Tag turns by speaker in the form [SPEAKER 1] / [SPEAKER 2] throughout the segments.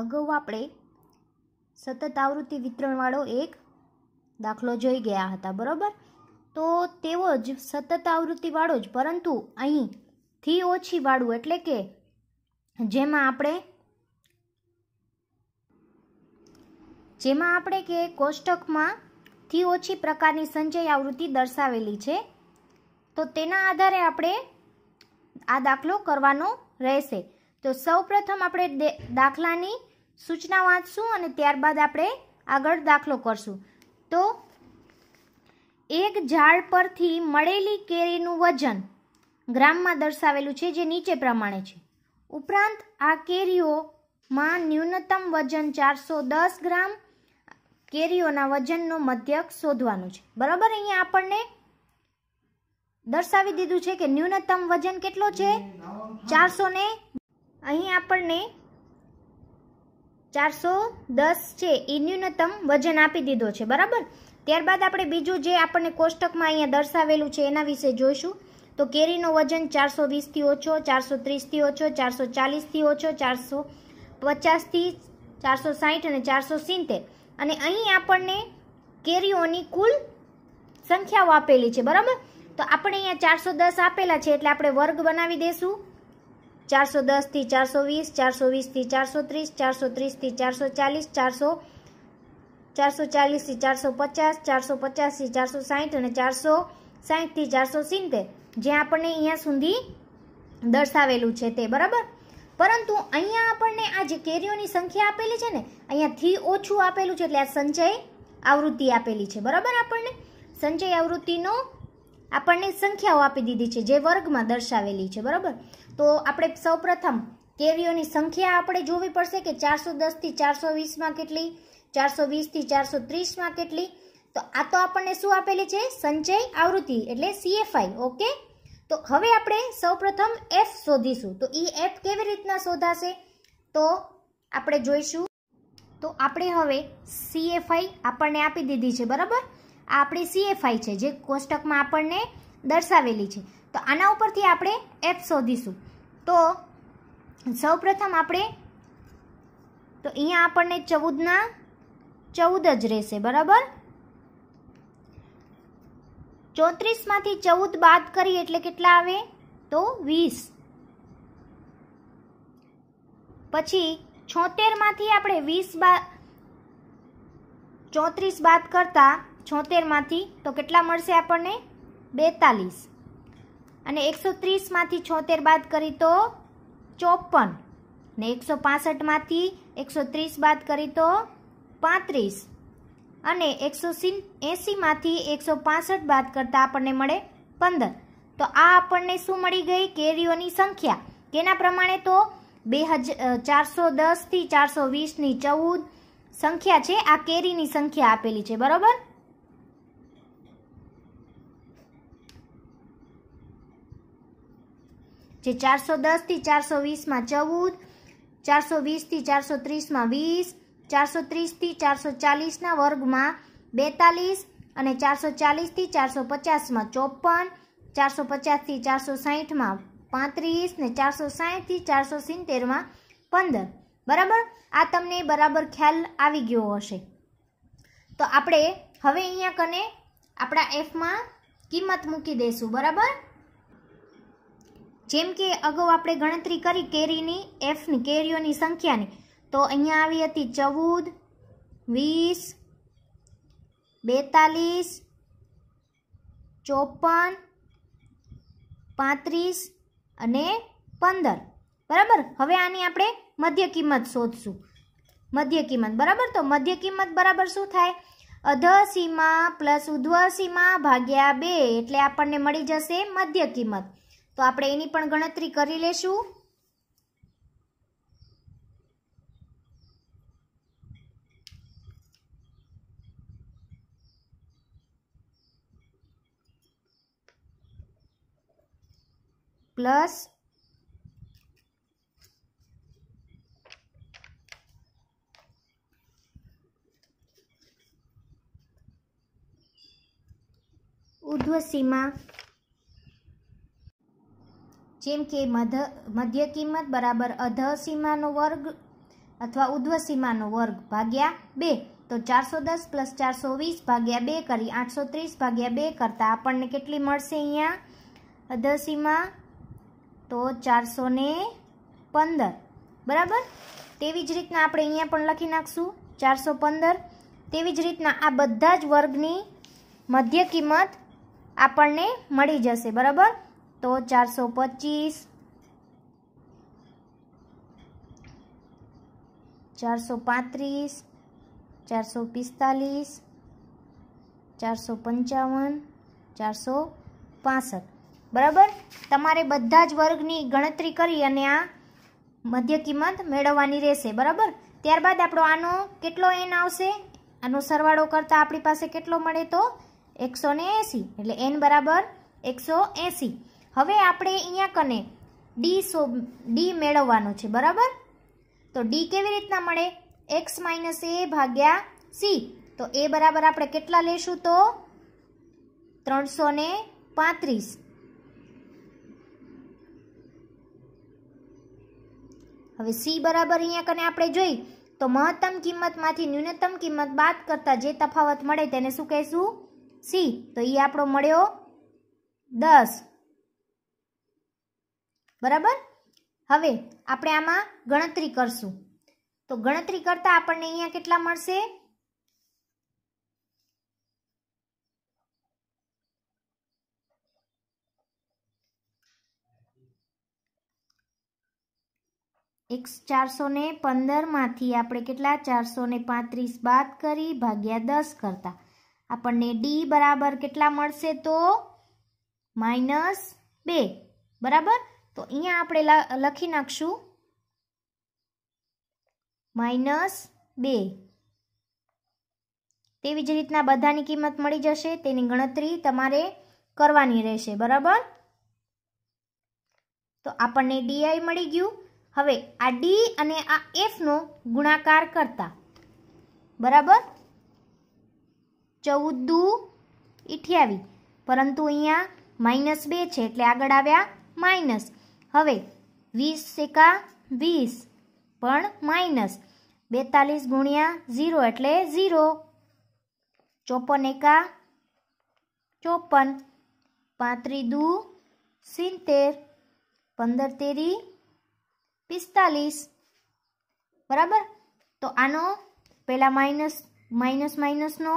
[SPEAKER 1] અગાઉ આપણે સતત આવૃત્તિ વિતરણવાળો એક દાખલો જોઈ ગયા હતા બરાબર તો તેવો જ સતત આવૃત્તિવાળો જ પરંતુ અહીંથી વાળું એટલે કે જેમાં આપણે જેમાં આપણે કે કોષ્ટકમાં થી ઓછી પ્રકારની સંચય આવૃત્તિ દર્શાવેલી છે તો તેના આધારે આપણે આ દાખલો કરવાનો રહેશે તો સૌ પ્રથમ આપણે દાખલાની સૂચના વાંચશું અને ત્યારબાદ આપણે આગળ દાખલો કરશું તો એક ઝાડ પરથી મળેલી કેરીનું વજન ગ્રામમાં દર્શાવેલું છે જે નીચે પ્રમાણે છે ઉપરાંત આ કેરીઓમાં ન્યૂનતમ વજન ચારસો દસ ગ્રામ કેરીઓના વજનનો મધ્યક શોધવાનું છે બરાબર અહીંયા આપણને દર્શાવી દીધું છે કે ન્યૂનતમ વજન કેટલો છે ચારસો ને અહીં આપણને ચારસો દસ છે એ ન્યૂનતમ વજન આપી દીધો છે બરાબર ત્યારબાદ આપણે બીજું જે આપણને કોષ્ટકમાં અહીંયા દર્શાવેલું છે એના વિશે જોઈશું તો કેરીનો વજન ચારસો વીસથી ઓછો ચારસો ત્રીસથી ઓછો ચારસો ચાલીસથી ઓછો ચારસો પચાસથી ચારસો સાહીઠ અને ચારસો સિત્તેર અને અહીં આપણને કેરીઓની કુલ સંખ્યાઓ આપેલી છે બરાબર તો આપણે અહીંયા ચારસો દસ આપેલા છે એટલે આપણે વર્ગ બનાવી દઈશું ચારસો દસથી ચારસો વીસ ચારસો વીસથી ચારસો ત્રીસ ચારસો ત્રીસથી ચારસો ચાલીસ ચારસો ચારસો ચાલીસથી ચારસો પચાસ ચારસો પચાસથી ચારસો સાહીઠ અને ચારસો સાહીઠથી ચારસો સિત્તેર જે આપણને અહીંયા સુધી દર્શાવેલું છે તે બરાબર પરંતુ અહીંયા આપણને આ જે કેરીઓની સંખ્યા આપેલી છે ને અહીંયાથી ઓછું આપેલું છે એટલે આ સંચય આવૃત્તિ આપેલી છે બરાબર આપણને સંચય આવૃત્તિનો આપણને સંખ્યાઓ આપી દીધી છે જે વર્ગમાં દર્શાવેલી છે બરાબર તો આપણે સૌપ્રથમ કેરીઓની સંખ્યા આપણે જોવી પડશે કે ચારસો દસથી ચારસો વીસમાં કેટલી ચારસો વીસથી ચારસો ત્રીસમાં કેટલી તો આ તો આપણને શું આપેલી છે સંચય આવૃત્તિ એટલે સીએફઆઈ ઓકે તો હવે આપણે સૌપ્રથમ એફ શોધીશું તો એ એફ કેવી રીતના શોધાશે તો આપણે જોઈશું તો આપણે હવે સીએફઆઈ આપણને આપી દીધી છે બરાબર આ આપણી સીએફઆઈ છે જે કોષ્ટકમાં આપણને દર્શાવેલી છે તો આના ઉપરથી આપણે એફ શોધીશું તો સૌપ્રથમ આપણે તો અહીંયા આપણને ચૌદના ચૌદ જ રહેશે બરાબર ચોત્રીસમાંથી ચૌદ બાદ કરીએ એટલે કેટલા આવે તો વીસ પછી છોતેરમાંથી આપણે વીસ બા ચોત્રીસ બાદ કરતાં છોતેરમાંથી તો કેટલા મળશે આપણને બેતાલીસ અને એકસો ત્રીસમાંથી છોતેર બાદ કરી તો ચોપન ને એકસો પાસઠમાંથી એકસો ત્રીસ બાદ કરી તો પાંત્રીસ અને એકસો એંસીમાંથી એકસો પાસઠ બાદ કરતાં આપણને મળે પંદર તો આ આપણને શું મળી ગઈ કેરીઓની સંખ્યા કેના પ્રમાણે તો બે હજાર ચારસો દસથી ચારસો વીસની ચૌદ સંખ્યા છે આ કેરીની સંખ્યા આપેલી છે બરાબર જે ચારસો દસથી ચારસો વીસમાં ચૌદ ચારસો વીસથી ચારસો ત્રીસમાં વીસ ચારસો ત્રીસથી ચારસો ચાલીસના વર્ગમાં બેતાલીસ અને ચારસો ચાલીસથી ચારસો પચાસમાં ચોપન ચારસો પચાસથી ચારસો સાહીઠમાં પાંત્રીસ ને ચારસો સાહીઠથી ચારસો સિત્તેરમાં પંદર બરાબર આ તમને બરાબર ખ્યાલ આવી ગયો હશે તો આપણે હવે અહીંયા કને આપણા એફમાં કિંમત મૂકી દઈશું બરાબર જેમ કે અગાઉ આપણે ગણતરી કરી કેરીની એફની કેરીઓની સંખ્યાની તો અહીંયા આવી હતી ચૌદ વીસ બેતાલીસ ચોપન પાંત્રીસ અને પંદર બરાબર હવે આની આપણે મધ્ય કિંમત શોધશું મધ્ય કિંમત બરાબર તો મધ્ય કિંમત બરાબર શું થાય અધસીમા પ્લસ ઉધ્વસીમા ભાગ્યા બે એટલે આપણને મળી જશે મધ્ય કિંમત તો આપણે એની પણ ગણતરી કરી લેશું પ્લસ ઉધ્વસીમાં જેમ કે મધ મધ્ય કિંમત બરાબર અધ સીમાનો વર્ગ અથવા ઉધ્વ સીમાનો વર્ગ ભાગ્યા બે તો ચારસો દસ પ્લસ ચારસો વીસ ભાગ્યા બે કરી આઠસો ત્રીસ ભાગ્યા બે કરતાં આપણને કેટલી મળશે અહીંયા અધ સીમા તો ચારસો ને પંદર બરાબર તેવી જ રીતના આપણે અહીંયા પણ લખી નાખશું ચારસો પંદર તેવી જ રીતના આ બધા જ વર્ગની મધ્ય કિંમત આપણને મળી જશે બરાબર તો ચારસો પચીસ ચારસો પાંત્રીસ ચારસો પિસ્તાલીસ ચારસો પંચાવન ચારસો પાસઠ બરાબર તમારે બધા જ વર્ગની ગણતરી કરી અને આ મધ્ય કિંમત મેળવવાની રહેશે બરાબર ત્યારબાદ આપણો આનો કેટલો એન આવશે આનો સરવાળો કરતાં આપણી પાસે કેટલો મળે તો એકસો એંસી એટલે એન બરાબર એકસો એંસી હવે આપણે અહીંયા કને ડી સો ડી મેળવવાનો છે બરાબર તો ડી કેવી રીતના મળે એક્સ માઇનસ એ ભાગ્યા સી તો એ બરાબર આપણે કેટલા લેશું તો ત્રણસો ને પાંત્રીસ હવે સી બરાબર અહીંયા કને આપણે જોઈ તો મહત્તમ કિંમતમાંથી ન્યૂનતમ કિંમત બાદ કરતાં જે તફાવત મળે તેને શું કહેશું સી તો એ આપણો મળ્યો દસ બરાબર હવે આપણે આમાં ગણતરી કરશું તો ગણતરી કરતાં આપણને અહીંયા કેટલા મળશે એક ચારસો ને પંદરમાંથી આપણે કેટલા ચારસો ને પાંત્રીસ બાદ કરી ભાગ્યા દસ કરતા આપણને ડી બરાબર કેટલા મળશે તો માઇનસ બે બરાબર તો અહીંયા આપણે લખી નાખશું માઇનસ બે તેવી જ રીતના બધાની કિંમત મળી જશે તેની ગણતરી તમારે કરવાની રહેશે બરાબર તો આપણને ડીઆઈ મળી ગયું હવે આ ડી અને આ એફનો ગુણાકાર કરતા બરાબર ચૌદ દુ અઠ્યાવીસ પરંતુ અહીંયા માઇનસ બે છે એટલે આગળ આવ્યા માઇનસ હવે વીસ એકા વીસ પણ માઇનસ બેતાલીસ ગુણ્યા ઝીરો એટલે ઝીરો ચોપન એકા ચોપન પાંત્રી દુ સિત્તેર પંદર તેરી પિસ્તાલીસ બરાબર તો આનો પહેલાં માઇનસ માઇનસ માઇનસનો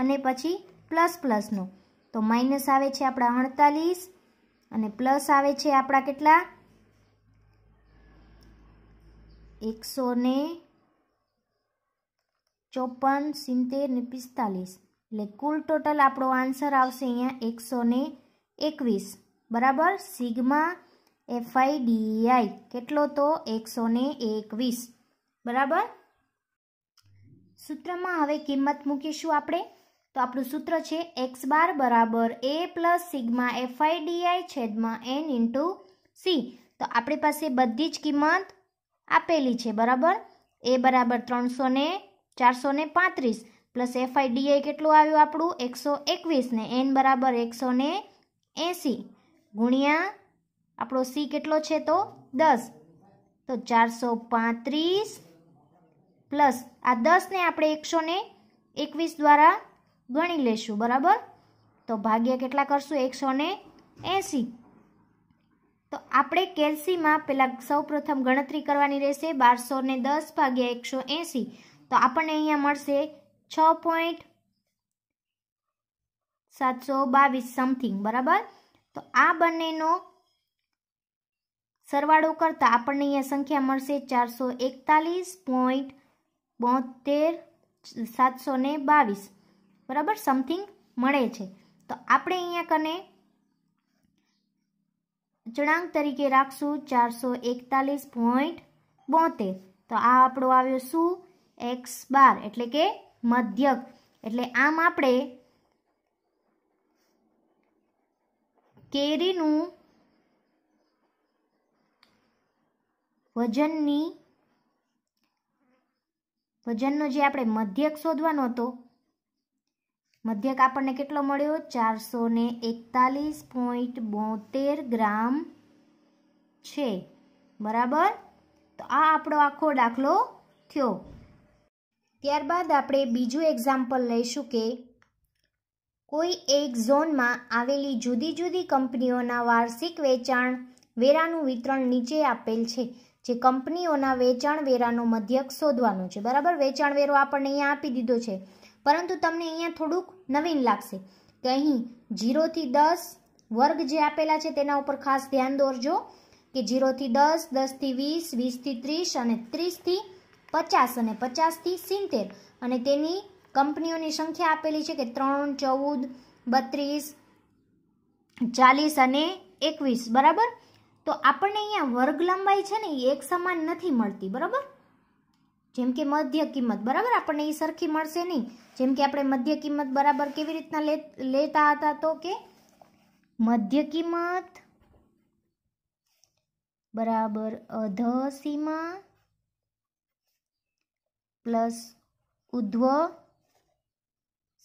[SPEAKER 1] અને પછી પ્લસ પ્લસનો તો માઇનસ આવે છે આપણા અડતાલીસ અને પ્લસ આવે છે આપણા કેટલા એકસો ને ચોપન સિત્તેર ને પિસ્તાલીસ એટલે કુલ ટોટલ આપણો આન્સર આવશે અહીંયા એકસો ને એકવીસ બરાબર સિગ્મા એફઆઈડીઆઈ કેટલો તો એકસો ને એકવીસ બરાબર સૂત્રમાં હવે કિંમત મૂકીશું આપણે તો આપણું સૂત્ર છે એક્સ બાર બરાબર એ પ્લસ સિગ્મા એફઆઈડીઆઈ છેદમાં એન ઇન્ટુ સી તો આપણી પાસે બધી જ કિંમત આપેલી છે બરાબર એ બરાબર ત્રણસો ને ચારસો ને પાંત્રીસ પ્લસ એફઆઈડીઆઈ કેટલું આવ્યું આપણું એકસો એકવીસ ને એન બરાબર એકસો ને એંસી ગુણ્યા આપણો સી કેટલો છે તો દસ તો ચારસો પાંત્રીસ પ્લસ આ દસને આપણે એકસો ને એકવીસ દ્વારા ગણી લેશું બરાબર તો ભાગ્યા કેટલા કરશું એકસો એંસી તો આપણે કેલ્સીમાં પહેલાં સૌપ્રથમ ગણતરી કરવાની રહેશે બારસો ને દસ ભાગ્યા એકસો એંસી તો આપણને અહીંયા મળશે છ પોઈન્ટ સાતસો બાવીસ સમથિંગ બરાબર તો આ બંનેનો સરવાળો કરતાં આપણને અહીંયા સંખ્યા મળશે ચારસો એકતાલીસ પોઈન્ટ બોતેર સાતસો બાવીસ બરાબર સમથિંગ મળે છે તો આપણે અહીંયા કને ચણાંક તરીકે રાખશું ચારસો એકતાલીસ પોઈન્ટ બોતેર તો આ આપણો આવ્યો શું એક્સ બાર એટલે કે મધ્યક એટલે આમ આપણે કેરીનું વજનની વજનનો જે આપણે મધ્યક શોધવાનો હતો મધ્યક આપણને કેટલો મળ્યો ચારસો ને એકતાલીસ પોઈન્ટ બોતેર ગ્રામ છે બરાબર તો આ આપણો આખો દાખલો થયો ત્યારબાદ આપણે બીજું એક્ઝામ્પલ લઈશું કે કોઈ એક ઝોનમાં આવેલી જુદી જુદી કંપનીઓના વાર્ષિક વેચાણ વેરાનું વિતરણ નીચે આપેલ છે જે કંપનીઓના વેચાણ વેરાનો મધ્યક શોધવાનો છે બરાબર વેચાણ વેરો આપણને અહીંયા આપી દીધો છે પરંતુ તમને અહીંયા થોડુંક નવીન લાગશે કે અહીં જીરોથી દસ વર્ગ જે આપેલા છે તેના ઉપર ખાસ ધ્યાન દોરજો કે જીરોથી દસ દસથી વીસ વીસથી ત્રીસ અને ત્રીસથી પચાસ અને પચાસથી સિત્તેર અને તેની કંપનીઓની સંખ્યા આપેલી છે કે ત્રણ ચૌદ બત્રીસ ચાલીસ અને એકવીસ બરાબર તો આપણને અહીંયા વર્ગ લંબાઈ છે ને એ એક સમાન નથી મળતી બરાબર જેમ કે મધ્ય કિંમત બરાબર આપણને એ સરખી મળશે નહીં જેમ કે આપણે મધ્ય કિંમત બરાબર કેવી રીતના લેતા હતા તો કે મધ્ય કિંમત બરાબર અધ સીમા પ્લસ ઉધ્વ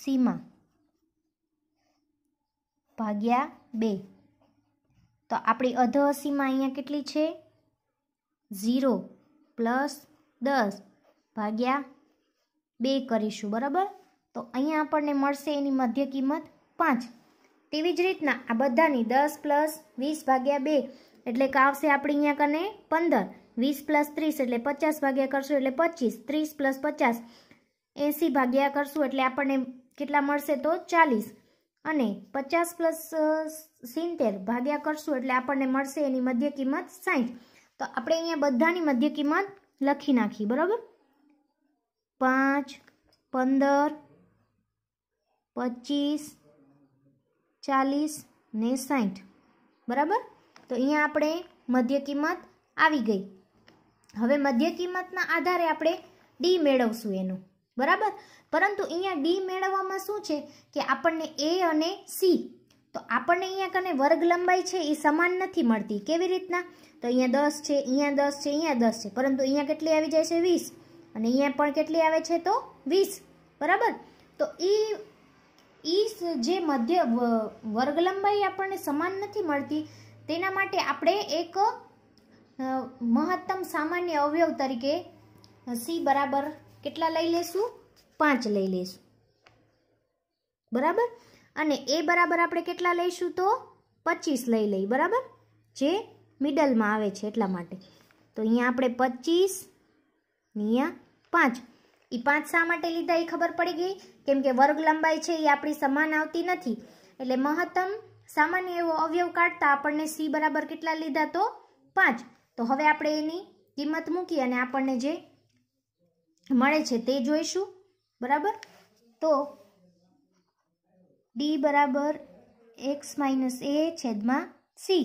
[SPEAKER 1] સીમા ભાગ્યા બે તો આપણી અધ સીમા અહીંયા કેટલી છે ઝીરો પ્લસ દસ ભાગ્યા બે કરીશું બરાબર તો અહીંયા આપણને મળશે એની મધ્ય કિંમત પાંચ તેવી જ રીતના આ બધાની દસ પ્લસ વીસ ભાગ્યા બે એટલે કે આવશે આપણી અહીંયા કને પંદર વીસ પ્લસ ત્રીસ એટલે પચાસ ભાગ્યા કરશું એટલે પચીસ ત્રીસ પ્લસ પચાસ એંસી ભાગ્યા કરશું એટલે આપણને કેટલા મળશે તો ચાલીસ અને પચાસ પ્લસ સિત્તેર ભાગ્યા કરશું એટલે આપણને મળશે એની મધ્ય કિંમત સાઠ તો આપણે અહીંયા બધાની મધ્ય કિંમત લખી નાખી બરાબર પાંચ પંદર પચીસ ચાલીસ ને સાઠ બરાબર તો અહીંયા આપણે મધ્ય કિંમત આવી ગઈ હવે મધ્ય કિંમતના આધારે આપણે ડી મેળવશું એનું બરાબર પરંતુ અહીંયા ડી મેળવવામાં શું છે કે આપણને એ અને સી તો આપણને અહીંયા કને વર્ગ લંબાઈ છે એ સમાન નથી મળતી કેવી રીતના તો અહીંયા દસ છે અહીંયા દસ છે અહીંયા દસ છે પરંતુ અહીંયા કેટલી આવી જાય છે વીસ અને અહીંયા પણ કેટલી આવે છે તો વીસ બરાબર તો એ એ જે મધ્ય વર્ગ લંબાઈ આપણને સમાન નથી મળતી તેના માટે આપણે એક મહત્તમ સામાન્ય અવયવ તરીકે સી બરાબર કેટલા લઈ લેશું પાંચ લઈ લેશું બરાબર અને એ બરાબર આપણે કેટલા લઈશું તો પચીસ લઈ લઈ બરાબર જે મિડલમાં આવે છે એટલા માટે તો અહીંયા આપણે પચીસ અહીંયા પાંચ એ પાંચ શા માટે લીધા એ ખબર પડી ગઈ કેમ કે વર્ગ લંબાઈ છે એ આપણી સમાન આવતી નથી એટલે મહત્તમ સામાન્ય એવો અવયવ કાઢતા આપણને સી બરાબર કેટલા લીધા તો પાંચ તો હવે આપણે એની કિંમત મૂકી અને આપણને જે મળે છે તે જોઈશું બરાબર તો ડી બરાબર એક્સ માઇનસ એ છેદમાં સી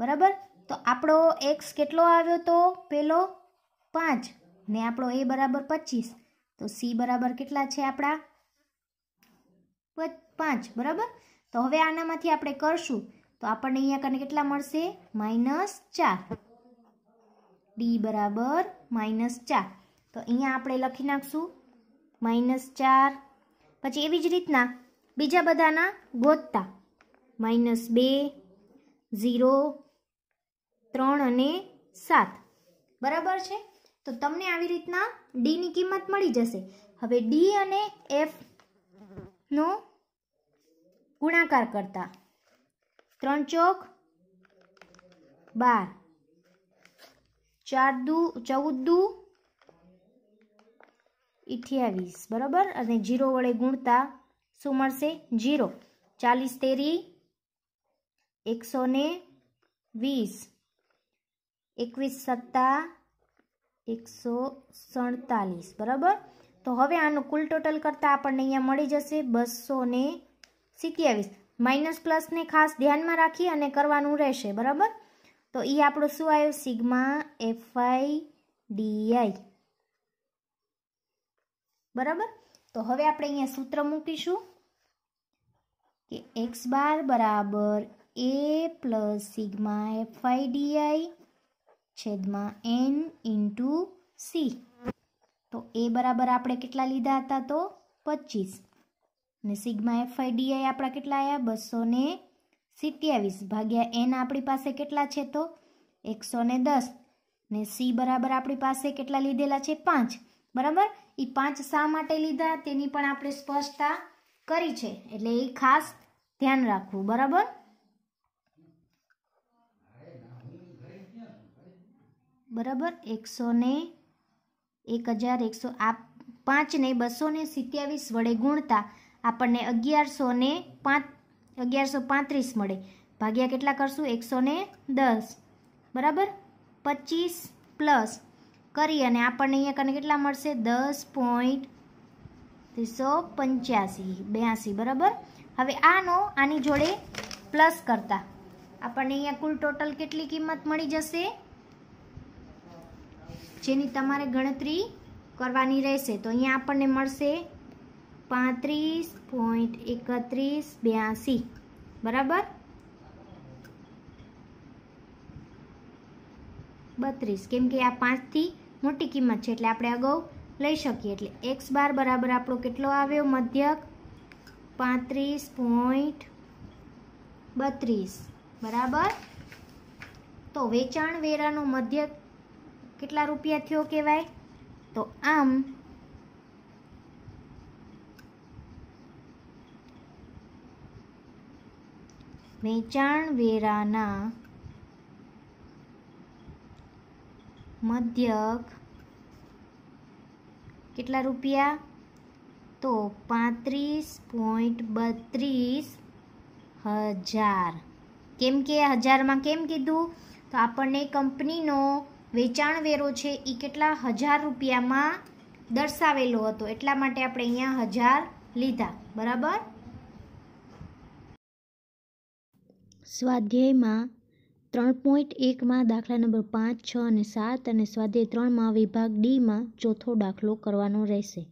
[SPEAKER 1] બરાબર તો આપણો એક્સ કેટલો આવ્યો તો પેલો પાંચ ને આપણો એ બરાબર પચીસ તો સી બરાબર કેટલા છે આપણા પાંચ બરાબર તો હવે આનામાંથી આપણે કરશું તો આપણને અહીંયા કને કેટલા મળશે માઇનસ ચાર ડી બરાબર માઇનસ ચાર તો અહીંયા આપણે લખી નાખશું માઇનસ ચાર પછી એવી જ રીતના બીજા બધાના ગોતતા માઇનસ બે ઝીરો ત્રણ અને સાત બરાબર છે તો તમને આવી રીતના ડીની કિંમત મળી જશે હવે ડી અને એફનો ગુણાકાર કરતા ત્રણ ચોક બાર ચાર દુ ચૌદ દુ અઠ્યાવીસ બરાબર અને જીરો વડે ગુણતા શું મળશે જીરો ચાલીસ તેરી એકસો ને વીસ એકવીસ સત્તા એકસો સડતાલીસ બરાબર તો હવે આનું કુલ ટોટલ કરતાં આપણને અહીંયા મળી જશે બસો ને સિત્યાવીસ માઇનસ પ્લસને ખાસ ધ્યાનમાં રાખી અને કરવાનું રહેશે બરાબર તો એ આપણું શું આવ્યું સિગ્મા એફઆઈ ડીઆઈ બરાબર તો હવે આપણે અહીંયા સૂત્ર મૂકીશું કે એક્સ બાર બરાબર A plus sigma F I D I છેદમાં એન ઇન્ટુ સી તો એ બરાબર આપણે કેટલા લીધા હતા તો પચીસ ને સિગ્મા એફ આઈ ડીઆઈ આપણા કેટલા આવ્યા બસો ને સિત્યાવીસ ભાગ્યા એન આપણી પાસે કેટલા છે તો એકસો ને દસ ને સી બરાબર આપણી પાસે કેટલા લીધેલા છે પાંચ બરાબર એ પાંચ શા માટે લીધા તેની પણ આપણે સ્પષ્ટતા કરી છે એટલે એ ખાસ ધ્યાન રાખવું બરાબર બરાબર એકસો ને એક હજાર એકસો આ પાંચને બસો ને સિત્યાવીસ વડે ગુણતા આપણને અગિયારસો ને પાંચ અગિયારસો પાંત્રીસ મળે ભાગ્યા કેટલા કરશું એકસો ને દસ બરાબર પચીસ પ્લસ કરી અને આપણને અહીંયા કને કેટલા મળશે દસ પોઈન્ટ ત્રીસો પંચ્યાસી બ્યાસી બરાબર હવે આનો આની જોડે પ્લસ કરતા આપણને અહીંયા કુલ ટોટલ કેટલી કિંમત મળી જશે જેની તમારે ગણતરી કરવાની રહેશે તો અહીંયા આપણને મળશે પાંત્રીસ પોઈન્ટ એકત્રીસ બ્યાસી બરાબર બત્રીસ કેમ કે આ પાંચથી મોટી કિંમત છે એટલે આપણે અગાઉ લઈ શકીએ એટલે એક્સ બાર બરાબર આપણો કેટલો આવ્યો મધ્યક પાંત્રીસ પોઈન્ટ બત્રીસ બરાબર તો વેચાણ વેરાનો મધ્યક કેટલા રૂપિયા થયો કહેવાય તો આમ વેચાણ વેરાના મધ્યક કેટલા રૂપિયા તો પાંત્રીસ પોઈન્ટ બત્રીસ હજાર કેમ કે હજારમાં કેમ કીધું તો આપણને કંપનીનો વેચાણ વેરો છે એ કેટલા હજાર રૂપિયામાં દર્શાવેલો હતો એટલા માટે આપણે અહીંયા હજાર લીધા બરાબર સ્વાધ્યાયમાં ત્રણ પોઈન્ટ એકમાં દાખલા નંબર પાંચ છ અને સાત અને સ્વાધ્યાય ત્રણમાં વિભાગ ડીમાં ચોથો દાખલો કરવાનો રહેશે